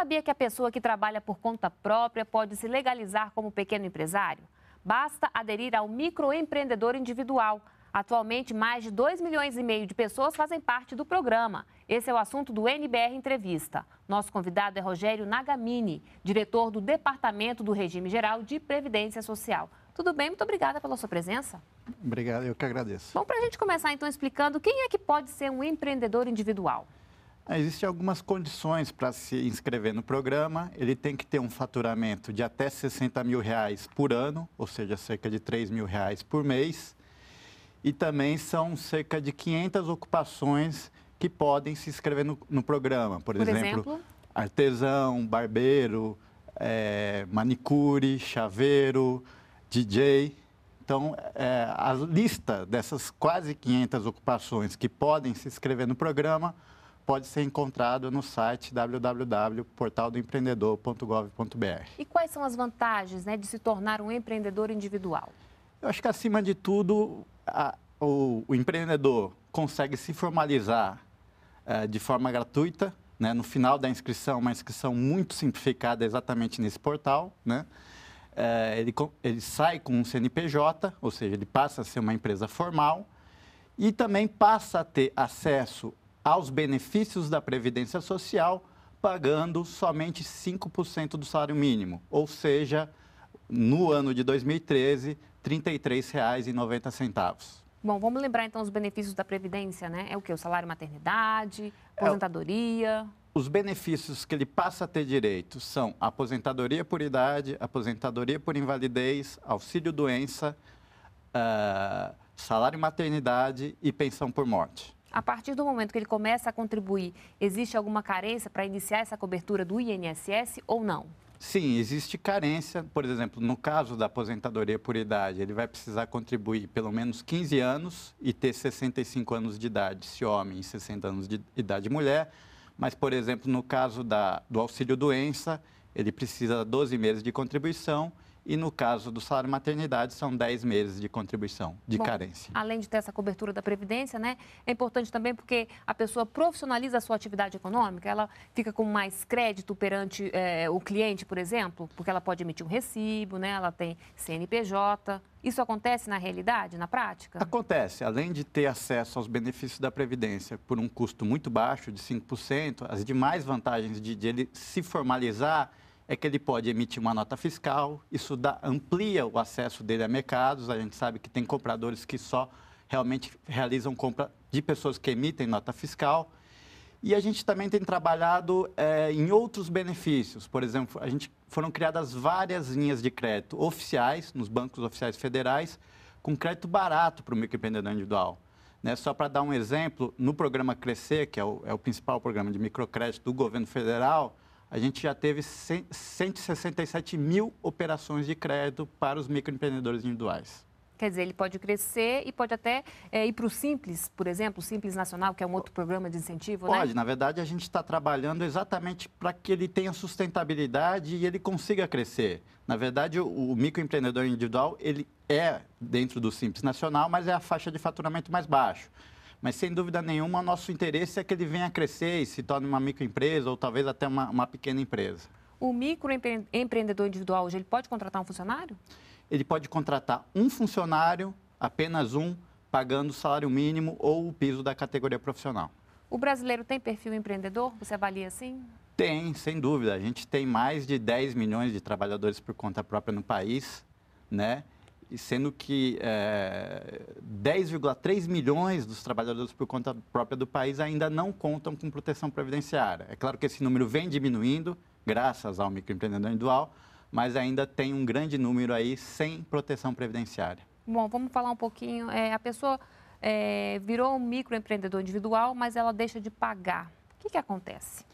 sabia que a pessoa que trabalha por conta própria pode se legalizar como pequeno empresário? Basta aderir ao microempreendedor individual. Atualmente, mais de 2 milhões e meio de pessoas fazem parte do programa. Esse é o assunto do NBR Entrevista. Nosso convidado é Rogério Nagamini, diretor do Departamento do Regime Geral de Previdência Social. Tudo bem? Muito obrigada pela sua presença. Obrigado, eu que agradeço. Bom, para a gente começar então explicando quem é que pode ser um empreendedor individual. É, existem algumas condições para se inscrever no programa. Ele tem que ter um faturamento de até 60 mil reais por ano, ou seja, cerca de 3 mil reais por mês. E também são cerca de 500 ocupações que podem se inscrever no, no programa. Por, por exemplo, exemplo, artesão, barbeiro, é, manicure, chaveiro, DJ. Então, é, a lista dessas quase 500 ocupações que podem se inscrever no programa pode ser encontrado no site www.portaldoempreendedor.gov.br. E quais são as vantagens né, de se tornar um empreendedor individual? Eu acho que, acima de tudo, a, o, o, empreendedor consegue se formalizar é, de forma gratuita, né, no final da inscrição, uma inscrição muito simplificada exatamente nesse portal, né? É, ele, ele sai com um CNPJ, ou seja, ele passa a ser uma empresa formal e também passa a ter acesso aos benefícios da Previdência Social, pagando somente 5% do salário mínimo, ou seja, no ano de 2013, R$ 33,90. Bom, vamos lembrar então os benefícios da Previdência, né? É o que? O salário maternidade, é aposentadoria. os benefícios que ele passa a ter direito são aposentadoria por idade, aposentadoria por invalidez, auxílio doença, uh, ah, salário maternidade e pensão por morte. A partir do momento que ele começa a contribuir, existe alguma carência para iniciar essa cobertura do INSS ou não? Sim, existe carência. Por exemplo, no caso da aposentadoria por idade, ele vai precisar contribuir pelo menos 15 anos e ter 65 anos de idade, se homem, e 60 anos de idade mulher. Mas, por exemplo, no caso da, do auxílio doença, ele precisa de 12 meses de contribuição e no caso do salário maternidade são 10 meses de contribuição de Bom, carência. Além de ter essa cobertura da previdência, né, é importante também porque a pessoa profissionaliza a sua atividade econômica, ela fica com mais crédito perante é, o cliente, por exemplo, porque ela pode emitir um recibo, né, ela tem CNPJ. Isso acontece na realidade, na prática? Acontece. Além de ter acesso aos benefícios da Previdência por um custo muito baixo, de 5%, as demais vantagens de, de ele se formalizar é que ele pode emitir uma nota fiscal, isso dá, amplia o acesso dele a mercados. A gente sabe que tem compradores que só realmente realizam compra de pessoas que emitem nota fiscal. E a gente também tem trabalhado é, em outros benefícios. Por exemplo, a gente foram criadas várias linhas de crédito oficiais, nos bancos oficiais federais, com crédito barato para o microempreendedor individual. Né? Só para dar um exemplo, no programa Crescer, que é o, é o principal programa de microcrédito do governo federal, a gente já teve 167 mil operações de crédito para os microempreendedores individuais. Quer dizer, ele pode crescer e pode até é, ir para o Simples, por exemplo, o Simples Nacional, que é um outro programa de incentivo, pode, né? Pode, na verdade, a gente está trabalhando exatamente para que ele tenha sustentabilidade e ele consiga crescer. Na verdade, o, o, microempreendedor individual, ele é dentro do Simples Nacional, mas é a faixa de faturamento mais baixo. Mas, sem dúvida nenhuma, o nosso interesse é que ele venha a crescer e se torne uma microempresa ou talvez até uma, uma pequena empresa. O microempreendedor individual hoje, ele pode contratar um funcionário? Ele pode contratar um funcionário, apenas um, pagando o salário mínimo ou o piso da categoria profissional. O brasileiro tem perfil empreendedor? Você avalia assim? Tem, sem dúvida. A gente tem mais de 10 milhões de trabalhadores por conta própria no país, né? e sendo que é, 10,3 milhões dos trabalhadores por conta própria do país ainda não contam com proteção previdenciária. É claro que esse número vem diminuindo, graças ao microempreendedor individual, mas ainda tem um grande número aí sem proteção previdenciária. Bom, vamos falar um pouquinho. É, a pessoa é, virou um microempreendedor individual, mas ela deixa de pagar. O que, que acontece?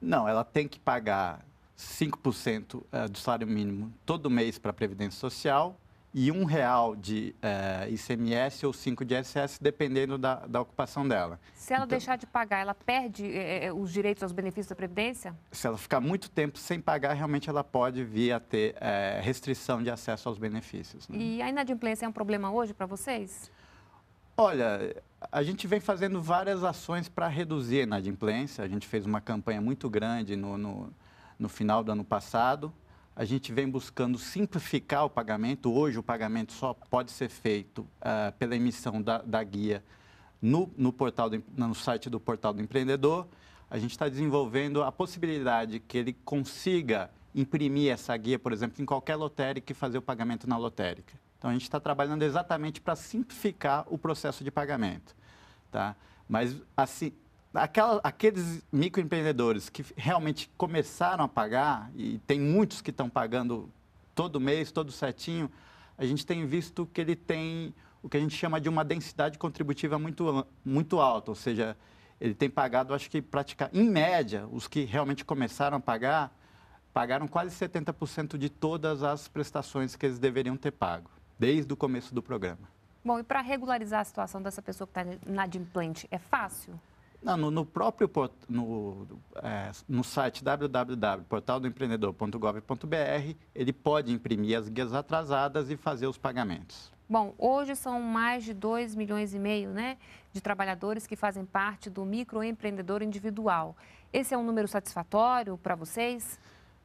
Não, ela tem que pagar 5% é, do salário mínimo todo mês para a Previdência Social, e um real de é, eh, ICMS ou cinco de ISS, dependendo da, da ocupação dela. Se ela então, deixar de pagar, ela perde é, os direitos aos benefícios da Previdência? Se ela ficar muito tempo sem pagar, realmente ela pode vir a ter é, restrição de acesso aos benefícios. Né? E a inadimplência é um problema hoje para vocês? Olha, a gente vem fazendo várias ações para reduzir a inadimplência. A gente fez uma campanha muito grande no, no, no final do ano passado, a gente vem buscando simplificar o pagamento. Hoje, o pagamento só pode ser feito uh, pela emissão da, da guia no, no, portal do, no site do Portal do Empreendedor. A gente está desenvolvendo a possibilidade que ele consiga imprimir essa guia, por exemplo, em qualquer lotérica e fazer o pagamento na lotérica. Então, a gente está trabalhando exatamente para simplificar o processo de pagamento. Tá? Mas, assim, Aquela, aqueles microempreendedores que realmente começaram a pagar, e tem muitos que estão pagando todo mês, todo certinho, a gente tem visto que ele tem o que a gente chama de uma densidade contributiva muito, muito alta, ou seja, ele tem pagado, acho que praticar, em média, os que realmente começaram a pagar, pagaram quase 70% de todas as prestações que eles deveriam ter pago, desde o começo do programa. Bom, e para regularizar a situação dessa pessoa que está inadimplente, é fácil? Não, no, no próprio no, é, no site www.portaldoempreendedor.gov.br, ele pode imprimir as guias atrasadas e fazer os pagamentos. Bom, hoje são mais de 2 milhões e meio né, de trabalhadores que fazem parte do microempreendedor individual. Esse é um número satisfatório para vocês?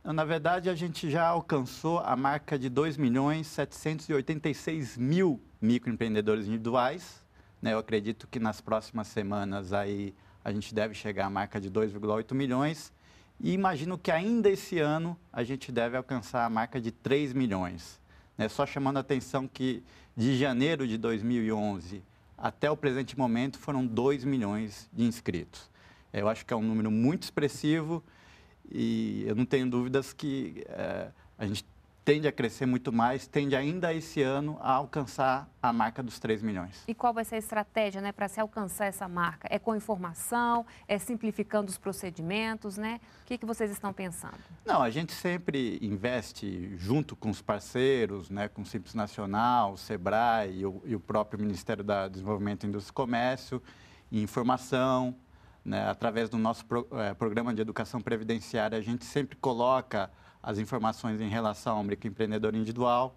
Na verdade, a gente já alcançou a marca de 2 milhões 786 mil microempreendedores individuais. Né? Eu acredito que nas próximas semanas aí a gente deve chegar à marca de 2,8 milhões e imagino que ainda esse ano a gente deve alcançar a marca de 3 milhões. Né? Só chamando a atenção que de janeiro de 2011 até o presente momento foram 2 milhões de inscritos. Eu acho que é um número muito expressivo e eu não tenho dúvidas que é, a gente tende a crescer muito mais, tende ainda esse ano a alcançar a marca dos 3 milhões. E qual vai ser a estratégia né, para se alcançar essa marca? É com informação? É simplificando os procedimentos? Né? O que, que vocês estão pensando? Não, a gente sempre investe junto com os parceiros, né, com o Simples Nacional, o SEBRAE e o, e o próprio Ministério do Desenvolvimento, Indústria e Comércio, em informação, né? Através do nosso pro, é, programa de educação previdenciária, a gente sempre coloca as informações em relação ao microempreendedor individual.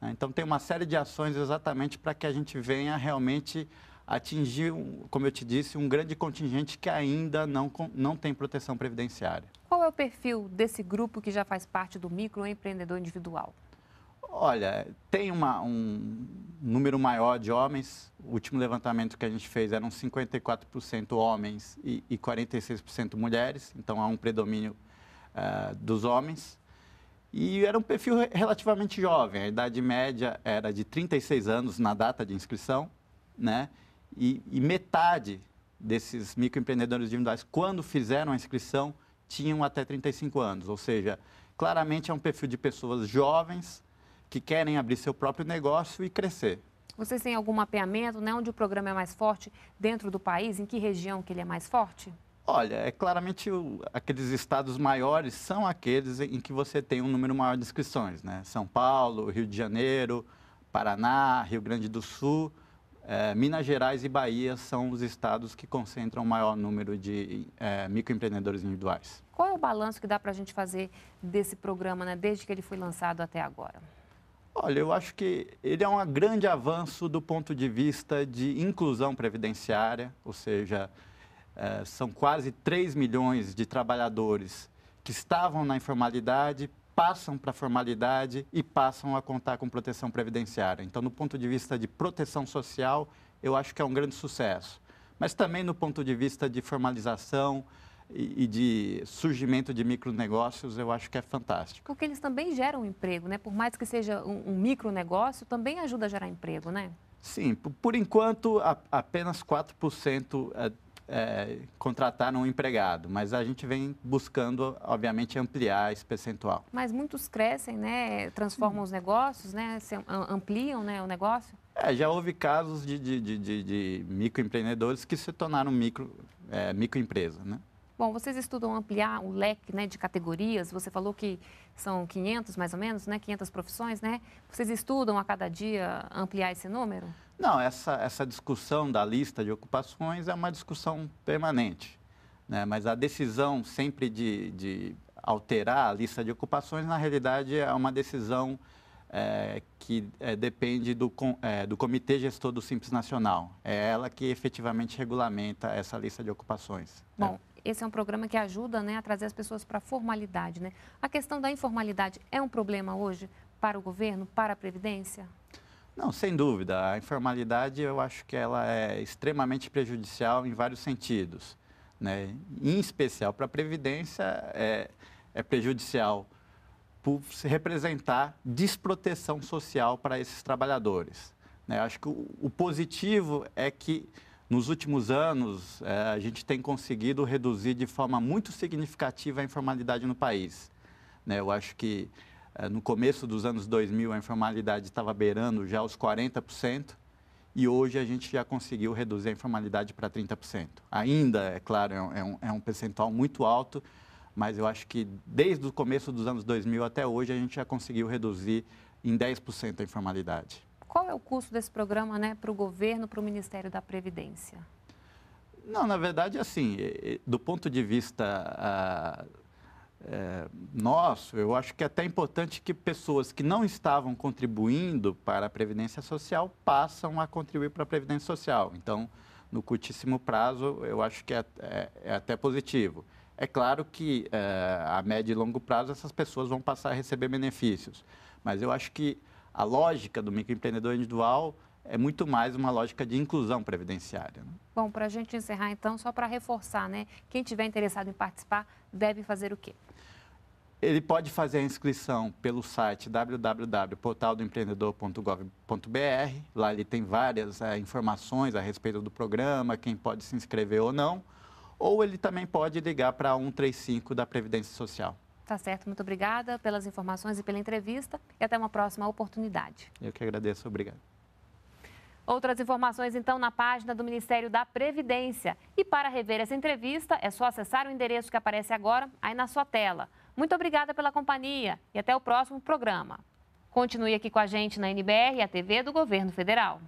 Né? Então, tem uma série de ações exatamente para que a gente venha realmente atingir, como eu te disse, um grande contingente que ainda não, não tem proteção previdenciária. Qual é o perfil desse grupo que já faz parte do microempreendedor individual? Olha, tem uma, um, número maior de homens. O último levantamento que a gente fez eram 54% homens e, e 46% mulheres, então há um predomínio uh, dos homens. E era um perfil relativamente jovem, a idade média era de 36 anos na data de inscrição, né? E, e metade desses microempreendedores individuais, quando fizeram a inscrição, tinham até 35 anos, ou seja, claramente é um perfil de pessoas jovens que querem abrir seu próprio negócio e crescer. Vocês têm algum mapeamento, né, onde o programa é mais forte dentro do país, em que região que ele é mais forte? Olha, é claramente o, aqueles estados maiores são aqueles em que você tem um número maior de inscrições, né? São Paulo, Rio de Janeiro, Paraná, Rio Grande do Sul, eh, Minas Gerais e Bahia são os estados que concentram o maior número de eh, microempreendedores individuais. Qual é o balanço que dá para a gente fazer desse programa, né, desde que ele foi lançado até agora? Olha, eu acho que ele é um grande avanço do ponto de vista de inclusão previdenciária, ou seja, eh, são quase 3 milhões de trabalhadores que estavam na informalidade, passam para a formalidade e passam a contar com proteção previdenciária. Então, do ponto de vista de proteção social, eu acho que é um grande sucesso. Mas também no ponto de vista de formalização, e, de surgimento de micronegócios, eu acho que é fantástico. Porque eles também geram emprego, né? Por mais que seja um, um micronegócio, também ajuda a gerar emprego, né? Sim, por, por enquanto a, apenas 4% é, é, contrataram um empregado, mas a gente vem buscando, obviamente, ampliar esse percentual. Mas muitos crescem, né? transformam Sim. os negócios, né? Se, ampliam né, o negócio? É, já houve casos de, de, de, de, microempreendedores que se tornaram micro, é, microempresa, né? Bom, vocês estudam ampliar o leque né, de categorias. Você falou que são 500, mais ou menos, né? 500 profissões, né? Vocês estudam a cada dia ampliar esse número? Não, essa, essa discussão da lista de ocupações é uma discussão permanente. Né? Mas a decisão sempre de, de alterar a lista de ocupações, na realidade, é uma decisão é, que é, depende do, é, do Comitê Gestor do Simples Nacional. É ela que efetivamente regulamenta essa lista de ocupações. Né? Bom, esse é um programa que ajuda né, a trazer as pessoas para a formalidade. Né? A questão da informalidade é um problema hoje para o governo, para a Previdência? Não, sem dúvida. A informalidade, eu acho que ela é extremamente prejudicial em vários sentidos. Né? Em especial para a Previdência, é, é prejudicial por representar desproteção social para esses trabalhadores. Né? Acho que o, o positivo é que nos últimos anos, é, a gente tem conseguido reduzir de forma muito significativa a informalidade no país. Né? Eu acho que é, no começo dos anos 2000 a informalidade estava beirando já os 40% e hoje a gente já conseguiu reduzir a informalidade para 30%. Ainda, é claro, é, é um, é um percentual muito alto, mas eu acho que desde o começo dos anos 2000 até hoje a gente já conseguiu reduzir em 10% a informalidade. Qual é o custo desse programa né, para o governo, para o Ministério da Previdência? Não, na verdade, assim, do ponto de vista ah, é, nosso, eu acho que é até importante que pessoas que não estavam contribuindo para a Previdência Social passam a contribuir para a Previdência Social. Então, no curtíssimo prazo, eu acho que é, é, é até positivo. É claro que eh, a médio e longo prazo essas pessoas vão passar a receber benefícios, mas eu acho que a lógica do microempreendedor individual é muito mais uma lógica de inclusão previdenciária. Né? Bom, para a gente encerrar então, só para reforçar, né? Quem tiver interessado em participar deve fazer o quê? Ele pode fazer a inscrição pelo site www.portaldoempreendedor.gov.br. Lá ele tem várias é, informações a respeito do programa, quem pode se inscrever ou não. Ou ele também pode ligar para 135 da Previdência Social. Tá certo, muito obrigada pelas informações e pela entrevista e até uma próxima oportunidade. Eu que agradeço, obrigado. Outras informações, então, na página do Ministério da Previdência. E para rever essa entrevista, é só acessar o endereço que aparece agora aí na sua tela. Muito obrigada pela companhia e até o próximo programa. Continue aqui com a gente na NBR, a TV do Governo Federal.